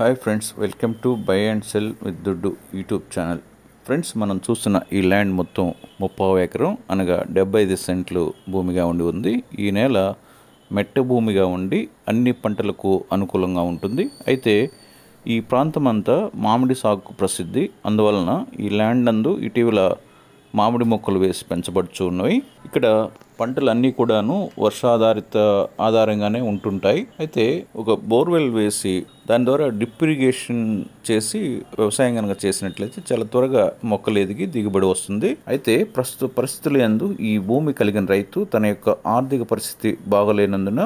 hi friends welcome to buy and sell with Duddu YouTube channel friends మనం చూస్తున్న ఈ land మొత్తం ముప్పై ఎకరం అనగా డెబ్బై ఐదు సెంట్లు భూమిగా ఉండి ఉంది ఈ నేల మెట్ట భూమిగా ఉండి అన్ని పంటలకు అనుకూలంగా ఉంటుంది అయితే ఈ ప్రాంతం అంతా మామిడి సాగుకు ప్రసిద్ధి అందువలన ఈ ల్యాండ్ నందు ఇటీవల మామిడి మొక్కలు వేసి పెంచబడుచు ఉన్నవి ఇక్కడ పంటలన్నీ కూడాను వర్షాధారిత ఆధారంగానే ఉంటుంటాయి అయితే ఒక బోర్వెల్ వేసి దాని ద్వారా డిప్ ఇరిగేషన్ చేసి వ్యవసాయం కనుక చేసినట్లయితే చాలా త్వరగా మొక్కలు ఎదిగి దిగుబడి వస్తుంది అయితే ప్రస్తుత పరిస్థితులు ఎందు ఈ భూమి కలిగిన రైతు తన యొక్క ఆర్థిక పరిస్థితి బాగలేనందున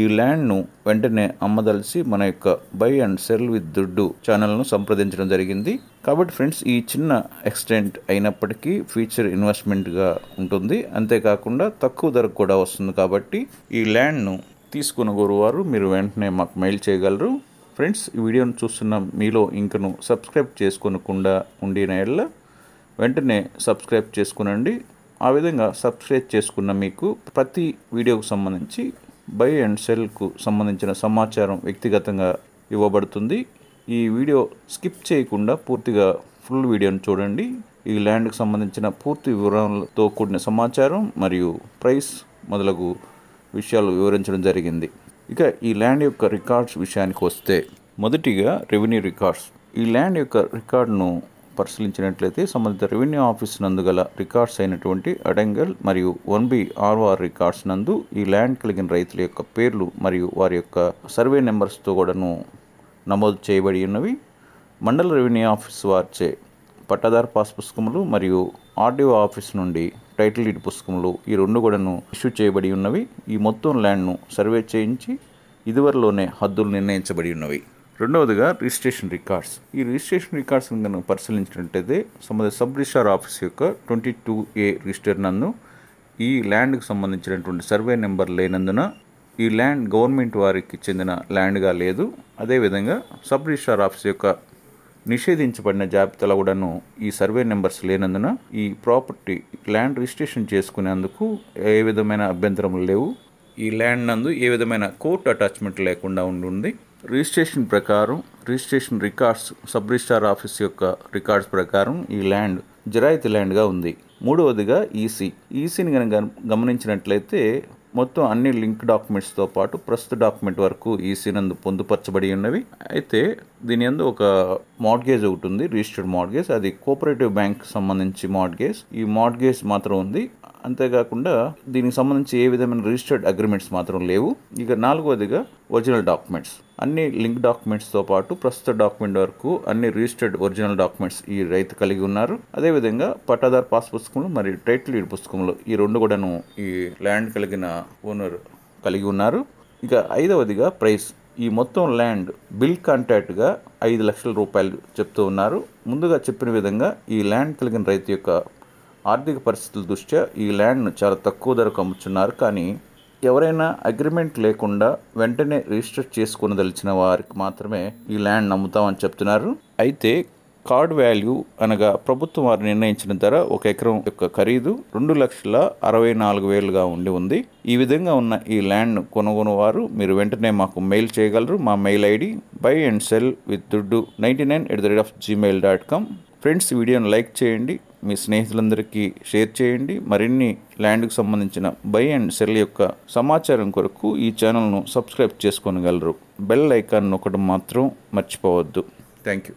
ఈ ల్యాండ్ను వెంటనే అమ్మదలిసి మన యొక్క బై అండ్ సెల్ విత్ దుడ్డు ఛానల్ను సంప్రదించడం జరిగింది కాబట్టి ఫ్రెండ్స్ ఈ చిన్న ఎక్స్టెంట్ అయినప్పటికీ ఫ్యూచర్ ఇన్వెస్ట్మెంట్గా ఉంటుంది అంతేకాకుండా తక్కువ ధరకు కూడా వస్తుంది కాబట్టి ఈ ల్యాండ్ను తీసుకున్న గురువారు మీరు వెంటనే మాకు మెయిల్ చేయగలరు ఫ్రెండ్స్ ఈ వీడియోను చూస్తున్న మీలో ఇంకను సబ్స్క్రైబ్ చేసుకోనకుండా ఉండిన ఎళ్ళ వెంటనే సబ్స్క్రైబ్ చేసుకునండి ఆ విధంగా సబ్స్క్రైబ్ చేసుకున్న మీకు ప్రతి వీడియోకు సంబంధించి బై అండ్ సెల్కు సంబంధించిన సమాచారం వ్యక్తిగతంగా ఇవ్వబడుతుంది ఈ వీడియో స్కిప్ చేయకుండా పూర్తిగా ఫుల్ వీడియోను చూడండి ఈ ల్యాండ్కి సంబంధించిన పూర్తి వివరాలతో కూడిన సమాచారం మరియు ప్రైస్ మొదలగు విషయాలు వివరించడం జరిగింది ఇక ఈ ల్యాండ్ యొక్క రికార్డ్స్ విషయానికి వస్తే మొదటిగా రెవెన్యూ రికార్డ్స్ ఈ ల్యాండ్ యొక్క రికార్డును పరిశీలించినట్లయితే సంబంధిత రెవెన్యూ ఆఫీస్ నందు గల రికార్డ్స్ అయినటువంటి అడంగల్ మరియు వన్ బి ఆర్ఆర్ రికార్డ్స్ నందు ఈ ల్యాండ్ కలిగిన రైతుల యొక్క పేర్లు మరియు వారి యొక్క సర్వే నెంబర్స్తో కూడాను నమోదు చేయబడి ఉన్నవి మండల రెవెన్యూ ఆఫీస్ వారిచే పట్టాదారు పాస్ పుస్తకములు మరియు ఆర్డీఓ ఆఫీస్ నుండి టైటిల్ డీడ్ పుస్తకములు ఈ రెండు కూడాను ఇష్యూ చేయబడి ఉన్నవి ఈ మొత్తం ల్యాండ్ను సర్వే చేయించి ఇదివరలోనే హద్దులు నిర్ణయించబడి ఉన్నవి రెండవదిగా రిజిస్ట్రేషన్ రికార్డ్స్ ఈ రిజిస్ట్రేషన్ రికార్డ్స్ కనుక పరిశీలించినట్టయితే సంబంధ సబ్ రిజిస్టార్ ఆఫీస్ యొక్క ట్వంటీ టూ ఏ రిజిస్టర్ నందు ఈ ల్యాండ్కి సంబంధించినటువంటి సర్వే నెంబర్ లేనందున ఈ ల్యాండ్ గవర్నమెంట్ వారికి చెందిన ల్యాండ్గా లేదు అదేవిధంగా సబ్ రిజిస్టార్ ఆఫీస్ యొక్క నిషేధించబడిన జాబితాలో కూడాను ఈ సర్వే నెంబర్స్ లేనందున ఈ ప్రాపర్టీ ల్యాండ్ రిజిస్ట్రేషన్ చేసుకునేందుకు ఏ విధమైన అభ్యంతరములు లేవు ఈ ల్యాండ్ నందు ఏ విధమైన కోర్టు అటాచ్మెంట్ లేకుండా ఉంటుంది రిజిస్ట్రేషన్ ప్రకారం registration records sub registrar office యొక్క రికార్డ్స్ ప్రకారం ఈ ల్యాండ్ జరాయితీ ల్యాండ్గా ఉంది మూడవదిగా ఈసీ ఈసీని కనుక గమనించినట్లయితే మొత్తం అన్ని లింక్ డాక్యుమెంట్స్తో పాటు ప్రస్తుత డాక్యుమెంట్ వరకు ఈసీ e నందు పొందుపరచబడి ఉన్నవి అయితే దీని ఎందు ఒక మార్గేజ్ ఒకటి ఉంది రిజిస్టర్డ్ మార్గేజ్ అది కోఆపరేటివ్ బ్యాంక్ సంబంధించి మార్గేజ్ ఈ మార్గేజ్ మాత్రం ఉంది అంతేకాకుండా దీనికి సంబంధించి ఏ విధమైన రిజిస్టర్డ్ అగ్రిమెంట్స్ మాత్రం లేవు ఇక నాలుగవదిగా ఒరిజినల్ డాక్యుమెంట్స్ అన్ని లింక్ డాక్యుమెంట్స్తో పాటు ప్రస్తుత డాక్యుమెంట్ వరకు అన్ని రిజిస్టర్డ్ ఒరిజినల్ డాక్యుమెంట్స్ ఈ రైతు కలిగి ఉన్నారు అదేవిధంగా పట్టాదార్ పాస్ పుస్తకంలో మరియు టైటిల్ ఈడ్ పుస్తకంలో ఈ రెండు కూడాను ఈ ల్యాండ్ కలిగిన ఓనర్ కలిగి ఉన్నారు ఇక ఐదవదిగా ప్రైస్ ఈ మొత్తం ల్యాండ్ బిల్ కాంట్రాక్ట్గా ఐదు లక్షల రూపాయలు చెప్తూ ఉన్నారు ముందుగా చెప్పిన విధంగా ఈ ల్యాండ్ కలిగిన రైతు యొక్క ఆర్థిక పరిస్థితుల దృష్ట్యా ఈ ల్యాండ్ను చాలా తక్కువ ధరకు అమ్ముచున్నారు కానీ ఎవరైనా అగ్రిమెంట్ లేకుండా వెంటనే రిజిస్టర్ చేసుకుని వారికి మాత్రమే ఈ ల్యాండ్ అమ్ముతామని చెప్తున్నారు అయితే కార్డ్ వాల్యూ అనగా ప్రభుత్వం వారు నిర్ణయించిన ధర ఒక ఎకరం యొక్క ఖరీదు రెండు లక్షల అరవై నాలుగు వేలుగా ఉండి ఉంది ఈ విధంగా ఉన్న ఈ ల్యాండ్ను కొనుగొను వారు మీరు వెంటనే మాకు మెయిల్ చేయగలరు మా mail ID buy and sell with Duddu ninety nine at the rate of Gmail dot com friends వీడియోను లైక్ చేయండి మీ స్నేహితులందరికీ షేర్ చేయండి మరిన్ని ల్యాండ్కు సంబంధించిన బై అండ్ సెల్ యొక్క సమాచారం కొరకు ఈ ఛానల్ను సబ్స్క్రైబ్ చేసుకోగలరు బెల్ ఐకాన్ ఒకటి మాత్రం మర్చిపోవద్దు థ్యాంక్ యూ